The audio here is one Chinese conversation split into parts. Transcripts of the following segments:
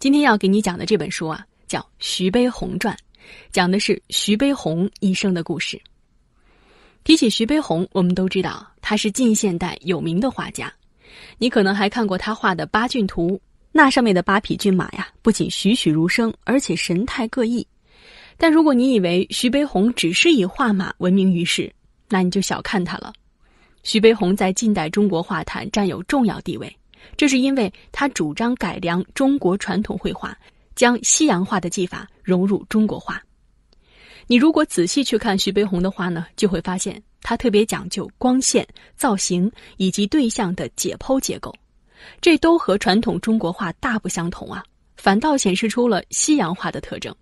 今天要给你讲的这本书啊，叫《徐悲鸿传》，讲的是徐悲鸿一生的故事。提起徐悲鸿，我们都知道他是近现代有名的画家，你可能还看过他画的《八骏图》，那上面的八匹骏马呀，不仅栩栩如生，而且神态各异。但如果你以为徐悲鸿只是以画马闻名于世，那你就小看他了。徐悲鸿在近代中国画坛占有重要地位。这是因为他主张改良中国传统绘画，将西洋画的技法融入中国画。你如果仔细去看徐悲鸿的画呢，就会发现他特别讲究光线、造型以及对象的解剖结构，这都和传统中国画大不相同啊，反倒显示出了西洋画的特征。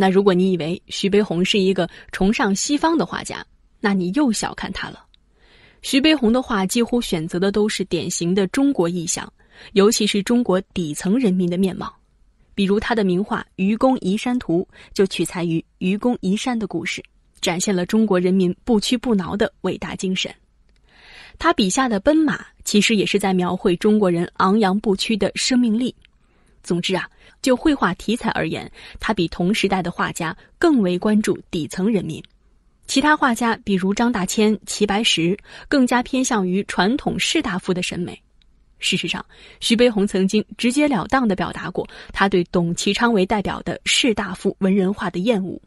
那如果你以为徐悲鸿是一个崇尚西方的画家，那你又小看他了。徐悲鸿的画几乎选择的都是典型的中国意象，尤其是中国底层人民的面貌。比如他的名画《愚公移山图》，就取材于愚公移山的故事，展现了中国人民不屈不挠的伟大精神。他笔下的奔马，其实也是在描绘中国人昂扬不屈的生命力。总之啊，就绘画题材而言，他比同时代的画家更为关注底层人民。其他画家，比如张大千、齐白石，更加偏向于传统士大夫的审美。事实上，徐悲鸿曾经直截了当地表达过他对董其昌为代表的士大夫文人画的厌恶，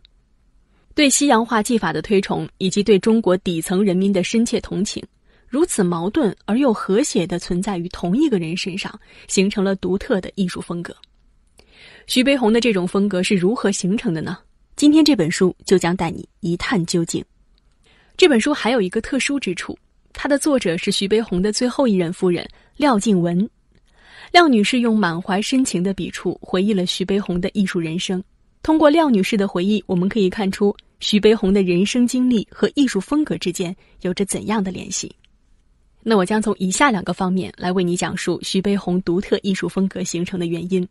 对西洋画技法的推崇，以及对中国底层人民的深切同情。如此矛盾而又和谐地存在于同一个人身上，形成了独特的艺术风格。徐悲鸿的这种风格是如何形成的呢？今天这本书就将带你一探究竟。这本书还有一个特殊之处，它的作者是徐悲鸿的最后一任夫人廖静文。廖女士用满怀深情的笔触回忆了徐悲鸿的艺术人生。通过廖女士的回忆，我们可以看出徐悲鸿的人生经历和艺术风格之间有着怎样的联系。那我将从以下两个方面来为你讲述徐悲鸿独特艺术风格形成的原因。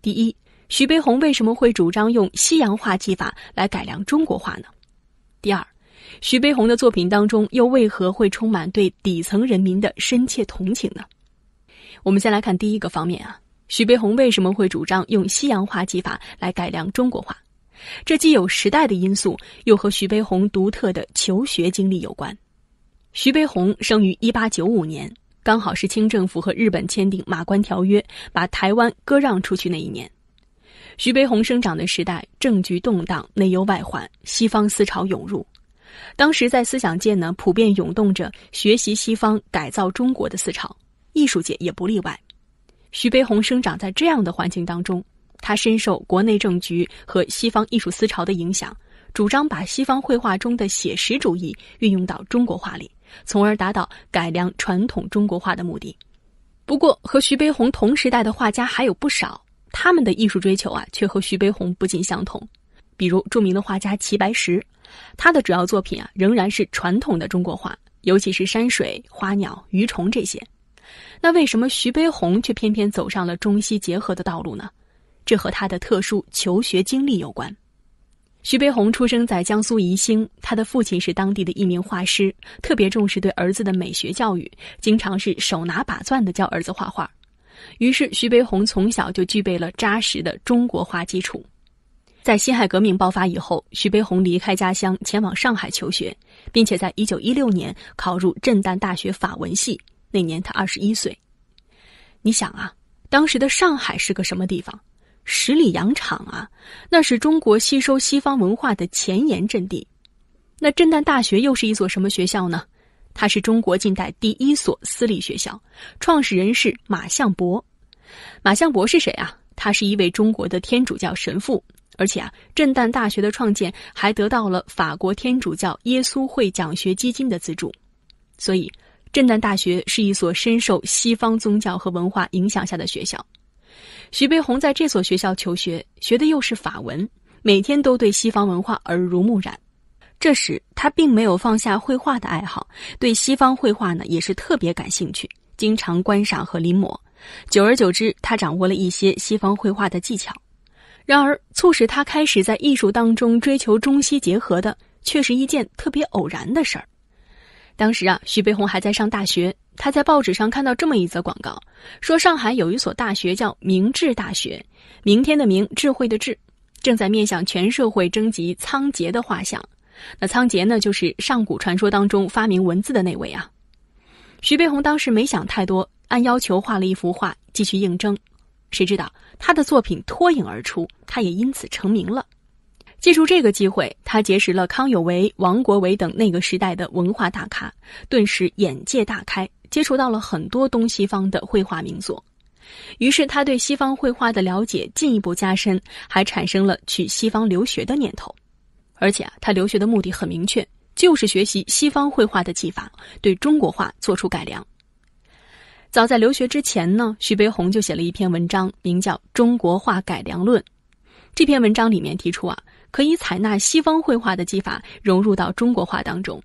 第一。徐悲鸿为什么会主张用西洋画技法来改良中国画呢？第二，徐悲鸿的作品当中又为何会充满对底层人民的深切同情呢？我们先来看第一个方面啊，徐悲鸿为什么会主张用西洋画技法来改良中国画？这既有时代的因素，又和徐悲鸿独特的求学经历有关。徐悲鸿生于一八九五年，刚好是清政府和日本签订《马关条约》，把台湾割让出去那一年。徐悲鸿生长的时代，政局动荡，内忧外患，西方思潮涌入。当时在思想界呢，普遍涌动着学习西方、改造中国的思潮，艺术界也不例外。徐悲鸿生长在这样的环境当中，他深受国内政局和西方艺术思潮的影响，主张把西方绘画中的写实主义运用到中国画里，从而达到改良传统中国画的目的。不过，和徐悲鸿同时代的画家还有不少。他们的艺术追求啊，却和徐悲鸿不尽相同。比如著名的画家齐白石，他的主要作品啊，仍然是传统的中国画，尤其是山水、花鸟、鱼虫这些。那为什么徐悲鸿却偏偏走上了中西结合的道路呢？这和他的特殊求学经历有关。徐悲鸿出生在江苏宜兴，他的父亲是当地的一名画师，特别重视对儿子的美学教育，经常是手拿把攥的教儿子画画。于是，徐悲鸿从小就具备了扎实的中国画基础。在辛亥革命爆发以后，徐悲鸿离开家乡，前往上海求学，并且在1916年考入震旦大学法文系。那年他21岁。你想啊，当时的上海是个什么地方？十里洋场啊，那是中国吸收西方文化的前沿阵地。那震旦大学又是一所什么学校呢？它是中国近代第一所私立学校，创始人是马相伯。马相伯是谁啊？他是一位中国的天主教神父，而且啊，震旦大学的创建还得到了法国天主教耶稣会奖学基金的资助，所以震旦大学是一所深受西方宗教和文化影响下的学校。徐悲鸿在这所学校求学，学的又是法文，每天都对西方文化耳濡目染。这时，他并没有放下绘画的爱好，对西方绘画呢也是特别感兴趣，经常观赏和临摹。久而久之，他掌握了一些西方绘画的技巧。然而，促使他开始在艺术当中追求中西结合的，却是一件特别偶然的事儿。当时啊，徐悲鸿还在上大学，他在报纸上看到这么一则广告，说上海有一所大学叫明治大学，明天的明，智慧的智，正在面向全社会征集仓颉的画像。那仓颉呢，就是上古传说当中发明文字的那位啊。徐悲鸿当时没想太多，按要求画了一幅画，继续应征。谁知道他的作品脱颖而出，他也因此成名了。借助这个机会，他结识了康有为、王国维等那个时代的文化大咖，顿时眼界大开，接触到了很多东西方的绘画名作。于是他对西方绘画的了解进一步加深，还产生了去西方留学的念头。而且啊，他留学的目的很明确，就是学习西方绘画的技法，对中国画做出改良。早在留学之前呢，徐悲鸿就写了一篇文章，名叫《中国画改良论》。这篇文章里面提出啊，可以采纳西方绘画的技法，融入到中国画当中。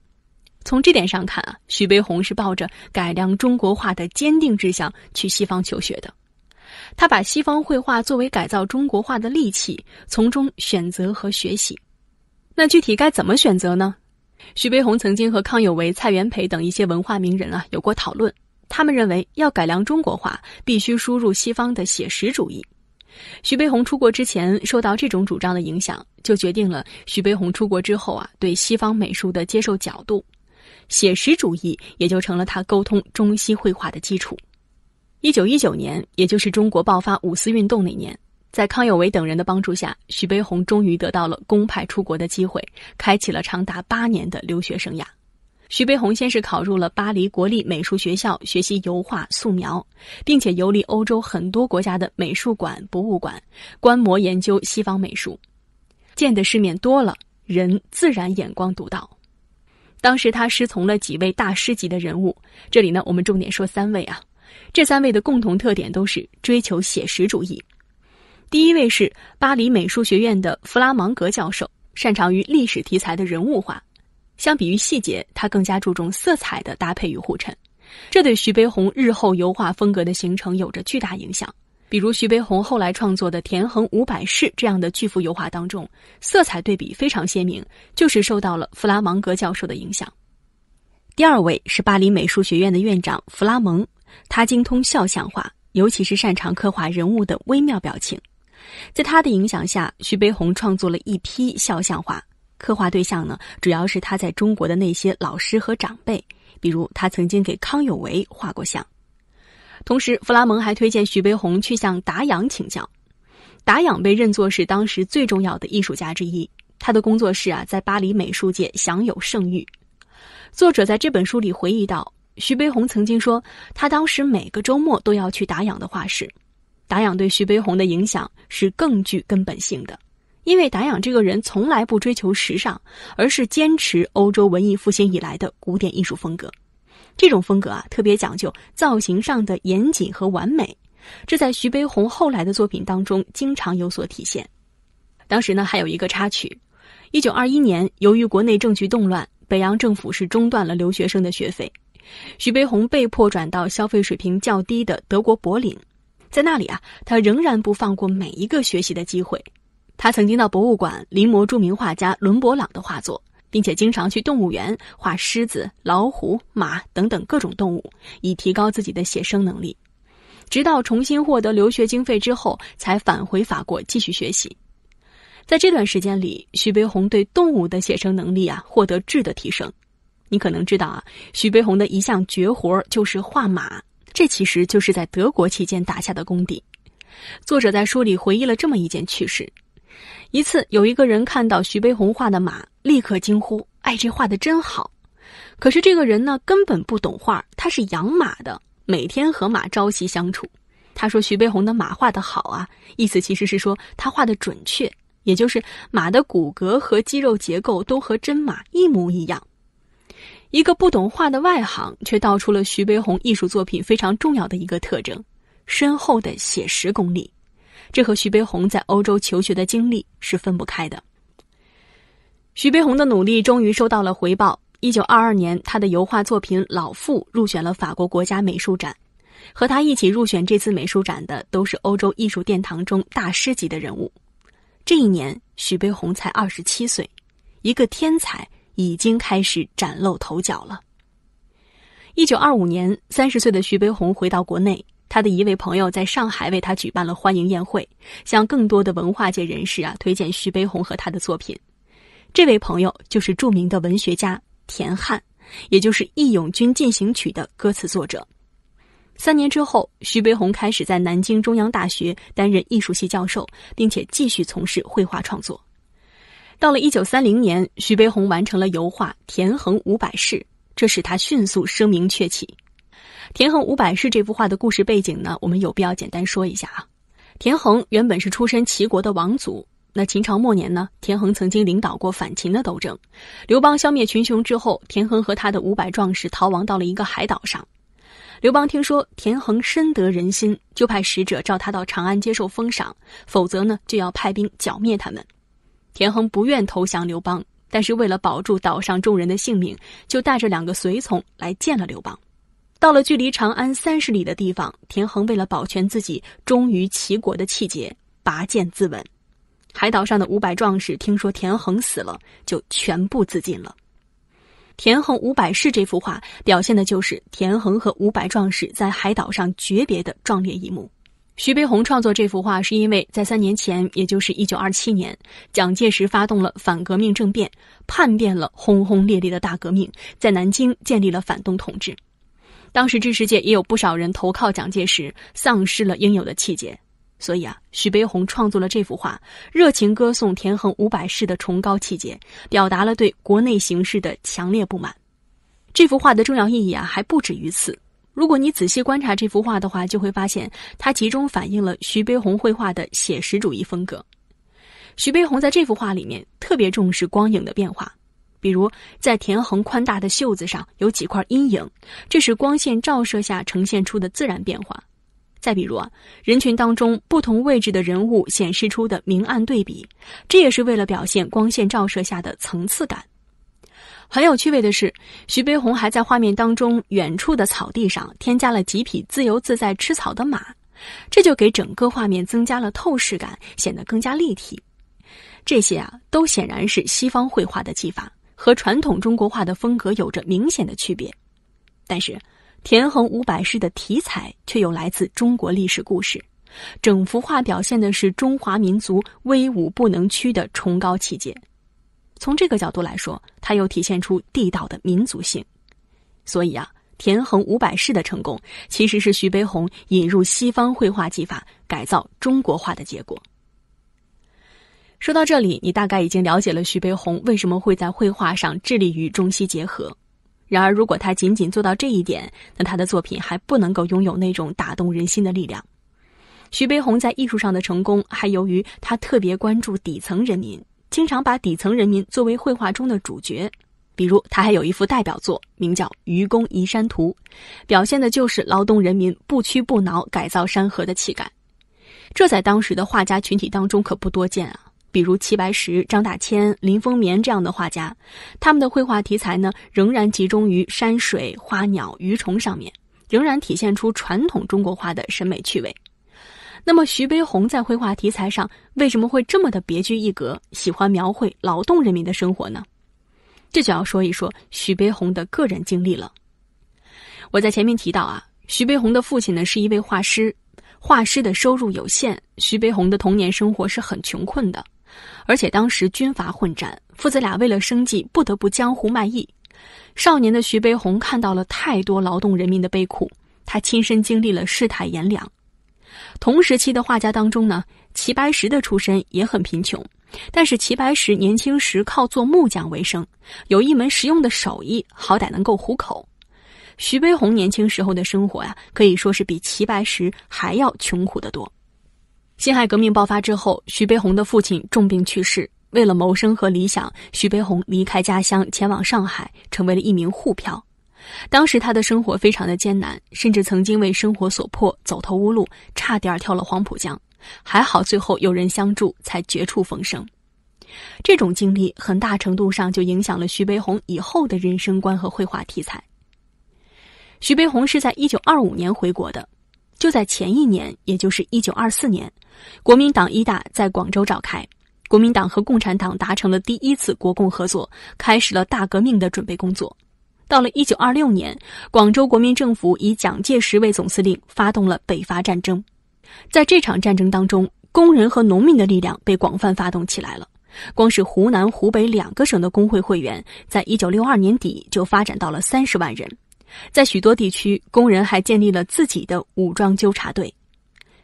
从这点上看啊，徐悲鸿是抱着改良中国画的坚定志向去西方求学的。他把西方绘画作为改造中国画的利器，从中选择和学习。那具体该怎么选择呢？徐悲鸿曾经和康有为、蔡元培等一些文化名人啊有过讨论。他们认为要改良中国画，必须输入西方的写实主义。徐悲鸿出国之前受到这种主张的影响，就决定了徐悲鸿出国之后啊对西方美术的接受角度，写实主义也就成了他沟通中西绘画的基础。一九一九年，也就是中国爆发五四运动那年。在康有为等人的帮助下，徐悲鸿终于得到了公派出国的机会，开启了长达八年的留学生涯。徐悲鸿先是考入了巴黎国立美术学校学习油画、素描，并且游历欧洲很多国家的美术馆、博物馆，观摩研究西方美术。见的世面多了，人自然眼光独到。当时他师从了几位大师级的人物，这里呢，我们重点说三位啊。这三位的共同特点都是追求写实主义。第一位是巴黎美术学院的弗拉芒格教授，擅长于历史题材的人物画。相比于细节，他更加注重色彩的搭配与互衬，这对徐悲鸿日后油画风格的形成有着巨大影响。比如徐悲鸿后来创作的《田横五百世》这样的巨幅油画当中，色彩对比非常鲜明，就是受到了弗拉芒格教授的影响。第二位是巴黎美术学院的院长弗拉蒙，他精通肖像画，尤其是擅长刻画人物的微妙表情。在他的影响下，徐悲鸿创作了一批肖像画，刻画对象呢，主要是他在中国的那些老师和长辈。比如，他曾经给康有为画过像。同时，弗拉蒙还推荐徐悲鸿去向达仰请教。达仰被认作是当时最重要的艺术家之一，他的工作室啊，在巴黎美术界享有盛誉。作者在这本书里回忆到，徐悲鸿曾经说，他当时每个周末都要去达仰的画室。达仰对徐悲鸿的影响是更具根本性的，因为达仰这个人从来不追求时尚，而是坚持欧洲文艺复兴以来的古典艺术风格。这种风格啊，特别讲究造型上的严谨和完美，这在徐悲鸿后来的作品当中经常有所体现。当时呢，还有一个插曲：一九二一年，由于国内政局动乱，北洋政府是中断了留学生的学费，徐悲鸿被迫转到消费水平较低的德国柏林。在那里啊，他仍然不放过每一个学习的机会。他曾经到博物馆临摹著名画家伦勃朗的画作，并且经常去动物园画狮子、老虎、马等等各种动物，以提高自己的写生能力。直到重新获得留学经费之后，才返回法国继续学习。在这段时间里，徐悲鸿对动物的写生能力啊获得质的提升。你可能知道啊，徐悲鸿的一项绝活就是画马。这其实就是在德国期间打下的功底。作者在书里回忆了这么一件趣事：一次有一个人看到徐悲鸿画的马，立刻惊呼：“哎，这画的真好！”可是这个人呢，根本不懂画，他是养马的，每天和马朝夕相处。他说徐悲鸿的马画的好啊，意思其实是说他画的准确，也就是马的骨骼和肌肉结构都和真马一模一样。一个不懂画的外行，却道出了徐悲鸿艺术作品非常重要的一个特征：深厚的写实功力。这和徐悲鸿在欧洲求学的经历是分不开的。徐悲鸿的努力终于收到了回报。一九二二年，他的油画作品《老妇》入选了法国国家美术展。和他一起入选这次美术展的，都是欧洲艺术殿堂中大师级的人物。这一年，徐悲鸿才二十七岁，一个天才。已经开始崭露头角了。一九二五年，三十岁的徐悲鸿回到国内，他的一位朋友在上海为他举办了欢迎宴会，向更多的文化界人士啊推荐徐悲鸿和他的作品。这位朋友就是著名的文学家田汉，也就是《义勇军进行曲》的歌词作者。三年之后，徐悲鸿开始在南京中央大学担任艺术系教授，并且继续从事绘画创作。到了一九三零年，徐悲鸿完成了油画《田横五百士》，这使他迅速声名鹊起。《田横五百士》这幅画的故事背景呢，我们有必要简单说一下啊。田横原本是出身齐国的王族，那秦朝末年呢，田横曾经领导过反秦的斗争。刘邦消灭群雄之后，田横和他的五百壮士逃亡到了一个海岛上。刘邦听说田横深得人心，就派使者召他到长安接受封赏，否则呢，就要派兵剿灭他们。田横不愿投降刘邦，但是为了保住岛上众人的性命，就带着两个随从来见了刘邦。到了距离长安三十里的地方，田横为了保全自己忠于齐国的气节，拔剑自刎。海岛上的五百壮士听说田横死了，就全部自尽了。田横五百士这幅画表现的就是田横和五百壮士在海岛上诀别的壮烈一幕。徐悲鸿创作这幅画，是因为在三年前，也就是一九二七年，蒋介石发动了反革命政变，叛变了轰轰烈烈的大革命，在南京建立了反动统治。当时，知识界也有不少人投靠蒋介石，丧失了应有的气节。所以啊，徐悲鸿创作了这幅画，热情歌颂田横五百世的崇高气节，表达了对国内形势的强烈不满。这幅画的重要意义啊，还不止于此。如果你仔细观察这幅画的话，就会发现它集中反映了徐悲鸿绘画的写实主义风格。徐悲鸿在这幅画里面特别重视光影的变化，比如在田横宽大的袖子上有几块阴影，这是光线照射下呈现出的自然变化。再比如啊，人群当中不同位置的人物显示出的明暗对比，这也是为了表现光线照射下的层次感。很有趣味的是，徐悲鸿还在画面当中远处的草地上添加了几匹自由自在吃草的马，这就给整个画面增加了透视感，显得更加立体。这些啊，都显然是西方绘画的技法，和传统中国画的风格有着明显的区别。但是，田横五百士的题材却又来自中国历史故事，整幅画表现的是中华民族威武不能屈的崇高气节。从这个角度来说，它又体现出地道的民族性。所以啊，田横五百式的成功，其实是徐悲鸿引入西方绘画技法改造中国画的结果。说到这里，你大概已经了解了徐悲鸿为什么会在绘画上致力于中西结合。然而，如果他仅仅做到这一点，那他的作品还不能够拥有那种打动人心的力量。徐悲鸿在艺术上的成功，还由于他特别关注底层人民。经常把底层人民作为绘画中的主角，比如他还有一幅代表作，名叫《愚公移山图》，表现的就是劳动人民不屈不挠改造山河的气概。这在当时的画家群体当中可不多见啊。比如齐白石、张大千、林风眠这样的画家，他们的绘画题材呢，仍然集中于山水、花鸟、鱼虫上面，仍然体现出传统中国画的审美趣味。那么，徐悲鸿在绘画题材上为什么会这么的别具一格，喜欢描绘劳动人民的生活呢？这就要说一说徐悲鸿的个人经历了。我在前面提到啊，徐悲鸿的父亲呢是一位画师，画师的收入有限，徐悲鸿的童年生活是很穷困的，而且当时军阀混战，父子俩为了生计不得不江湖卖艺。少年的徐悲鸿看到了太多劳动人民的悲苦，他亲身经历了世态炎凉。同时期的画家当中呢，齐白石的出身也很贫穷，但是齐白石年轻时靠做木匠为生，有一门实用的手艺，好歹能够糊口。徐悲鸿年轻时候的生活呀，可以说是比齐白石还要穷苦得多。辛亥革命爆发之后，徐悲鸿的父亲重病去世，为了谋生和理想，徐悲鸿离开家乡前往上海，成为了一名沪漂。当时他的生活非常的艰难，甚至曾经为生活所迫走投无路，差点跳了黄浦江。还好最后有人相助，才绝处逢生。这种经历很大程度上就影响了徐悲鸿以后的人生观和绘画题材。徐悲鸿是在1925年回国的，就在前一年，也就是1924年，国民党一大在广州召开，国民党和共产党达成了第一次国共合作，开始了大革命的准备工作。到了一九二六年，广州国民政府以蒋介石为总司令，发动了北伐战争。在这场战争当中，工人和农民的力量被广泛发动起来了。光是湖南、湖北两个省的工会会员，在一九六二年底就发展到了三十万人。在许多地区，工人还建立了自己的武装纠察队。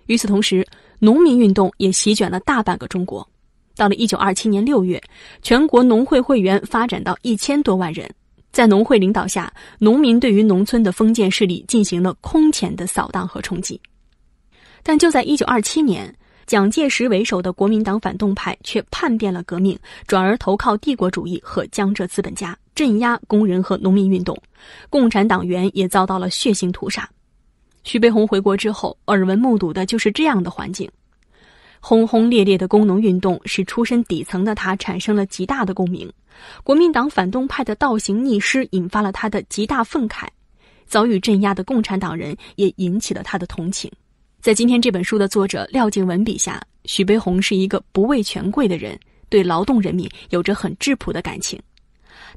与此同时，农民运动也席卷了大半个中国。到了一九二七年六月，全国农会会员发展到一千多万人。在农会领导下，农民对于农村的封建势力进行了空前的扫荡和冲击。但就在一九二七年，蒋介石为首的国民党反动派却叛变了革命，转而投靠帝国主义和江浙资本家，镇压工人和农民运动，共产党员也遭到了血腥屠杀。徐悲鸿回国之后，耳闻目睹的就是这样的环境。轰轰烈烈的工农运动使出身底层的他产生了极大的共鸣，国民党反动派的倒行逆施引发了他的极大愤慨，遭遇镇压的共产党人也引起了他的同情。在今天这本书的作者廖静文笔下，徐悲鸿是一个不畏权贵的人，对劳动人民有着很质朴的感情。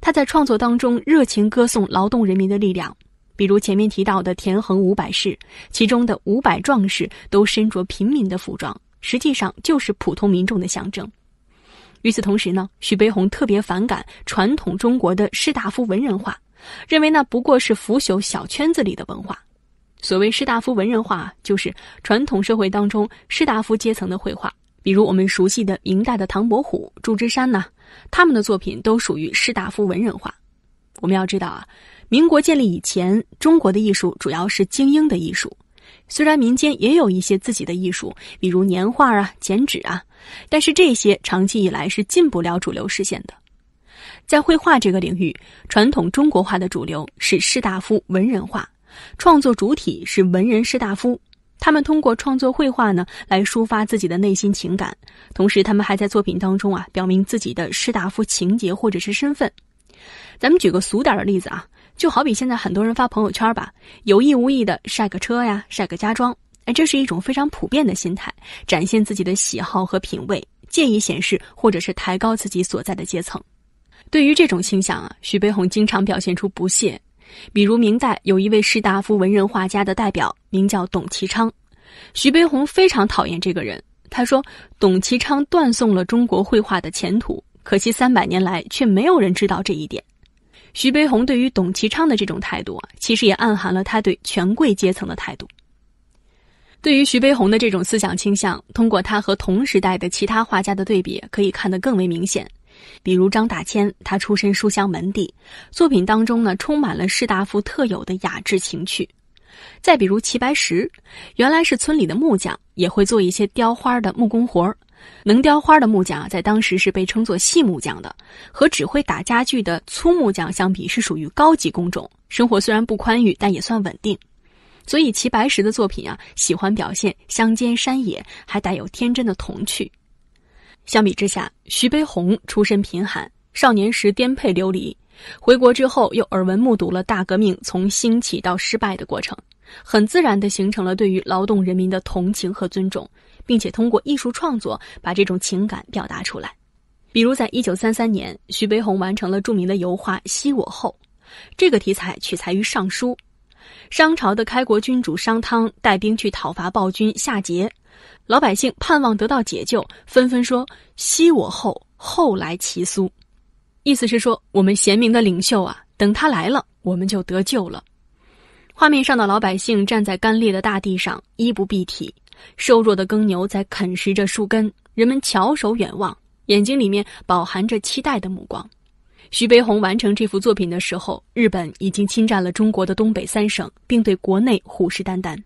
他在创作当中热情歌颂劳动人民的力量，比如前面提到的田横五百士，其中的五百壮士都身着平民的服装。实际上就是普通民众的象征。与此同时呢，徐悲鸿特别反感传统中国的士大夫文人画，认为那不过是腐朽小圈子里的文化。所谓士大夫文人画，就是传统社会当中士大夫阶层的绘画，比如我们熟悉的明代的唐伯虎、祝枝山呐，他们的作品都属于士大夫文人画。我们要知道啊，民国建立以前，中国的艺术主要是精英的艺术。虽然民间也有一些自己的艺术，比如年画啊、剪纸啊，但是这些长期以来是进不了主流视线的。在绘画这个领域，传统中国画的主流是士大夫文人画，创作主体是文人士大夫，他们通过创作绘画呢来抒发自己的内心情感，同时他们还在作品当中啊表明自己的士大夫情节或者是身份。咱们举个俗点的例子啊。就好比现在很多人发朋友圈吧，有意无意的晒个车呀，晒个家装，哎，这是一种非常普遍的心态，展现自己的喜好和品味，借以显示或者是抬高自己所在的阶层。对于这种倾向啊，徐悲鸿经常表现出不屑。比如明代有一位士大夫文人画家的代表，名叫董其昌，徐悲鸿非常讨厌这个人。他说：“董其昌断送了中国绘画的前途，可惜三百年来却没有人知道这一点。”徐悲鸿对于董其昌的这种态度啊，其实也暗含了他对权贵阶层的态度。对于徐悲鸿的这种思想倾向，通过他和同时代的其他画家的对比，可以看得更为明显。比如张大千，他出身书香门第，作品当中呢充满了士大夫特有的雅致情趣。再比如齐白石，原来是村里的木匠，也会做一些雕花的木工活儿。能雕花的木匠啊，在当时是被称作细木匠的，和只会打家具的粗木匠相比，是属于高级工种，生活虽然不宽裕，但也算稳定。所以齐白石的作品啊，喜欢表现乡间山野，还带有天真的童趣。相比之下，徐悲鸿出身贫寒，少年时颠沛流离，回国之后又耳闻目睹了大革命从兴起到失败的过程，很自然地形成了对于劳动人民的同情和尊重。并且通过艺术创作把这种情感表达出来，比如在一九三三年，徐悲鸿完成了著名的油画《惜我后》，这个题材取材于《尚书》，商朝的开国君主商汤带兵去讨伐暴君夏桀，老百姓盼望得到解救，纷纷说“惜我后，后来其苏”，意思是说我们贤明的领袖啊，等他来了，我们就得救了。画面上的老百姓站在干裂的大地上，衣不蔽体。瘦弱的耕牛在啃食着树根，人们翘首远望，眼睛里面饱含着期待的目光。徐悲鸿完成这幅作品的时候，日本已经侵占了中国的东北三省，并对国内虎视眈眈。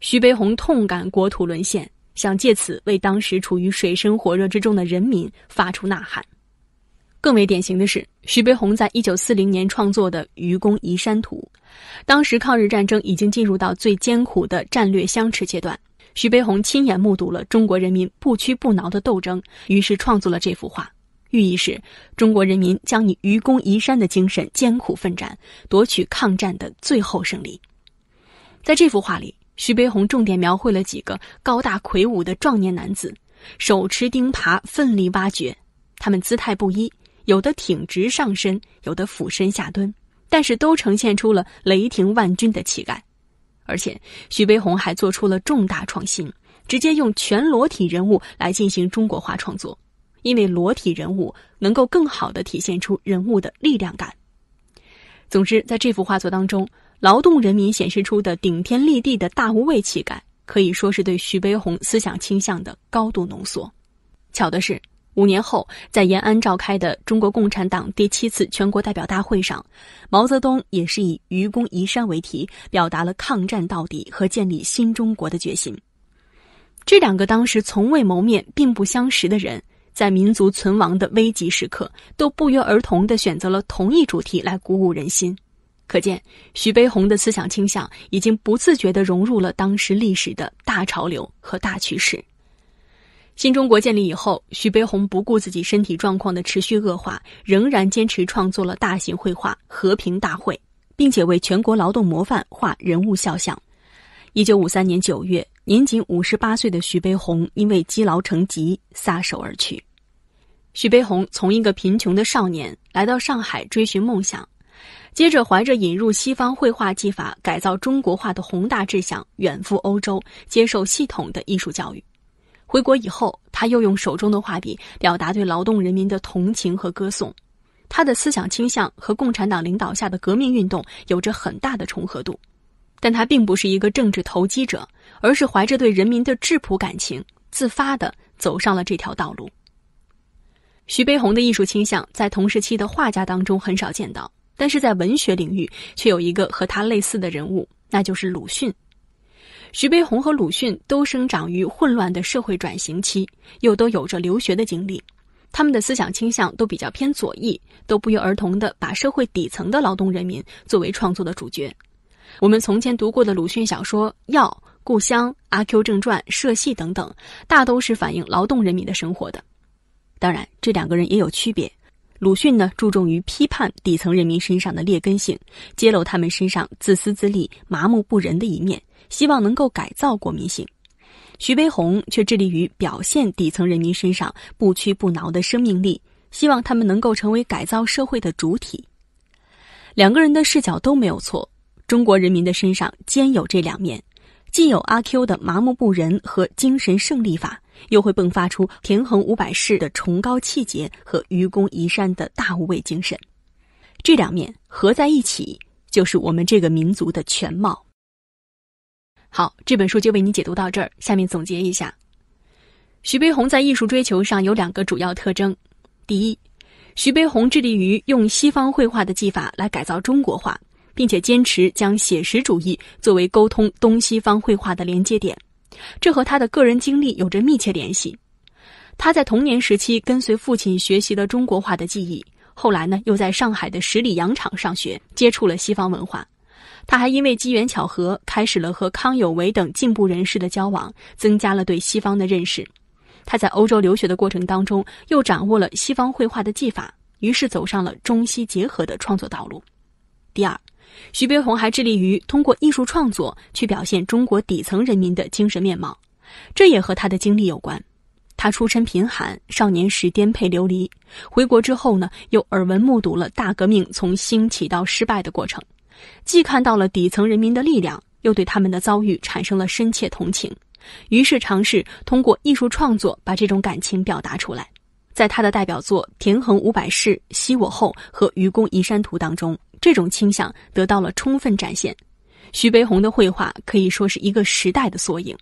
徐悲鸿痛感国土沦陷，想借此为当时处于水深火热之中的人民发出呐喊。更为典型的是，徐悲鸿在一九四零年创作的《愚公移山图》，当时抗日战争已经进入到最艰苦的战略相持阶段。徐悲鸿亲眼目睹了中国人民不屈不挠的斗争，于是创作了这幅画，寓意是中国人民将以愚公移山的精神艰苦奋战，夺取抗战的最后胜利。在这幅画里，徐悲鸿重点描绘了几个高大魁梧的壮年男子，手持钉耙奋力挖掘，他们姿态不一，有的挺直上身，有的俯身下蹲，但是都呈现出了雷霆万钧的气概。而且，徐悲鸿还做出了重大创新，直接用全裸体人物来进行中国画创作，因为裸体人物能够更好的体现出人物的力量感。总之，在这幅画作当中，劳动人民显示出的顶天立地的大无畏气概，可以说是对徐悲鸿思想倾向的高度浓缩。巧的是。五年后，在延安召开的中国共产党第七次全国代表大会上，毛泽东也是以“愚公移山”为题，表达了抗战到底和建立新中国的决心。这两个当时从未谋面、并不相识的人，在民族存亡的危急时刻，都不约而同地选择了同一主题来鼓舞人心。可见，徐悲鸿的思想倾向已经不自觉地融入了当时历史的大潮流和大趋势。新中国建立以后，徐悲鸿不顾自己身体状况的持续恶化，仍然坚持创作了大型绘画《和平大会》，并且为全国劳动模范画人物肖像。1953年9月，年仅58岁的徐悲鸿因为积劳成疾撒手而去。徐悲鸿从一个贫穷的少年来到上海追寻梦想，接着怀着引入西方绘画技法、改造中国画的宏大志向，远赴欧洲接受系统的艺术教育。回国以后，他又用手中的画笔表达对劳动人民的同情和歌颂。他的思想倾向和共产党领导下的革命运动有着很大的重合度，但他并不是一个政治投机者，而是怀着对人民的质朴感情，自发地走上了这条道路。徐悲鸿的艺术倾向在同时期的画家当中很少见到，但是在文学领域却有一个和他类似的人物，那就是鲁迅。徐悲鸿和鲁迅都生长于混乱的社会转型期，又都有着留学的经历，他们的思想倾向都比较偏左翼，都不约而同地把社会底层的劳动人民作为创作的主角。我们从前读过的鲁迅小说《药》《故乡》《阿 Q 正传》《社戏》等等，大都是反映劳动人民的生活的。当然，这两个人也有区别。鲁迅呢，注重于批判底层人民身上的劣根性，揭露他们身上自私自利、麻木不仁的一面。希望能够改造国民性，徐悲鸿却致力于表现底层人民身上不屈不挠的生命力，希望他们能够成为改造社会的主体。两个人的视角都没有错，中国人民的身上兼有这两面，既有阿 Q 的麻木不仁和精神胜利法，又会迸发出平衡五百世的崇高气节和愚公移山的大无畏精神。这两面合在一起，就是我们这个民族的全貌。好，这本书就为你解读到这儿。下面总结一下，徐悲鸿在艺术追求上有两个主要特征：第一，徐悲鸿致力于用西方绘画的技法来改造中国画，并且坚持将写实主义作为沟通东西方绘画的连接点。这和他的个人经历有着密切联系。他在童年时期跟随父亲学习了中国画的技艺，后来呢又在上海的十里洋场上学，接触了西方文化。他还因为机缘巧合，开始了和康有为等进步人士的交往，增加了对西方的认识。他在欧洲留学的过程当中，又掌握了西方绘画的技法，于是走上了中西结合的创作道路。第二，徐悲鸿还致力于通过艺术创作去表现中国底层人民的精神面貌，这也和他的经历有关。他出身贫寒，少年时颠沛流离，回国之后呢，又耳闻目睹了大革命从兴起到失败的过程。既看到了底层人民的力量，又对他们的遭遇产生了深切同情，于是尝试通过艺术创作把这种感情表达出来。在他的代表作《田横五百士》《惜我后》和《愚公移山图》当中，这种倾向得到了充分展现。徐悲鸿的绘画可以说是一个时代的缩影。